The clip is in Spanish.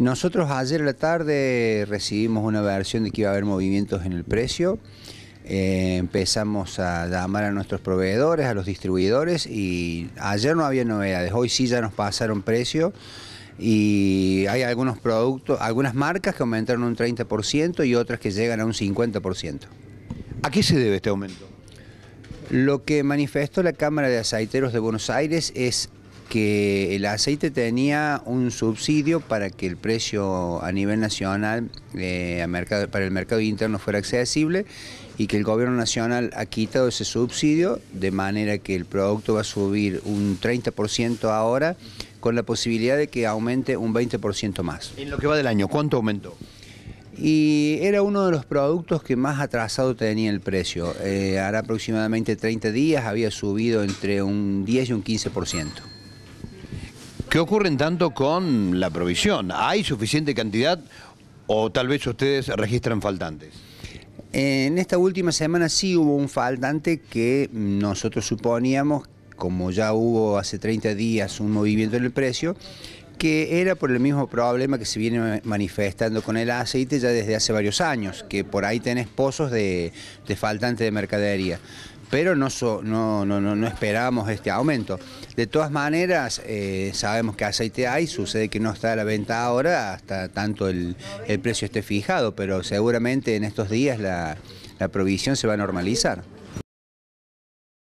Nosotros ayer en la tarde recibimos una versión de que iba a haber movimientos en el precio. Eh, empezamos a llamar a nuestros proveedores, a los distribuidores y ayer no había novedades. Hoy sí ya nos pasaron precio y hay algunos productos, algunas marcas que aumentaron un 30% y otras que llegan a un 50%. ¿A qué se debe este aumento? Lo que manifestó la Cámara de Aceiteros de Buenos Aires es que el aceite tenía un subsidio para que el precio a nivel nacional eh, para el mercado interno fuera accesible y que el gobierno nacional ha quitado ese subsidio de manera que el producto va a subir un 30% ahora con la posibilidad de que aumente un 20% más. En lo que va del año, ¿cuánto aumentó? y era uno de los productos que más atrasado tenía el precio. Eh, ahora aproximadamente 30 días había subido entre un 10 y un 15%. ¿Qué ocurre en tanto con la provisión? ¿Hay suficiente cantidad o tal vez ustedes registran faltantes? En esta última semana sí hubo un faltante que nosotros suponíamos, como ya hubo hace 30 días un movimiento en el precio, que era por el mismo problema que se viene manifestando con el aceite ya desde hace varios años, que por ahí tenés pozos de, de faltante de mercadería. Pero no, no, no, no, no esperábamos este aumento. De todas maneras, eh, sabemos que aceite hay, sucede que no está a la venta ahora hasta tanto el, precio esté fijado, pero seguramente en estos días la provisión se va a normalizar.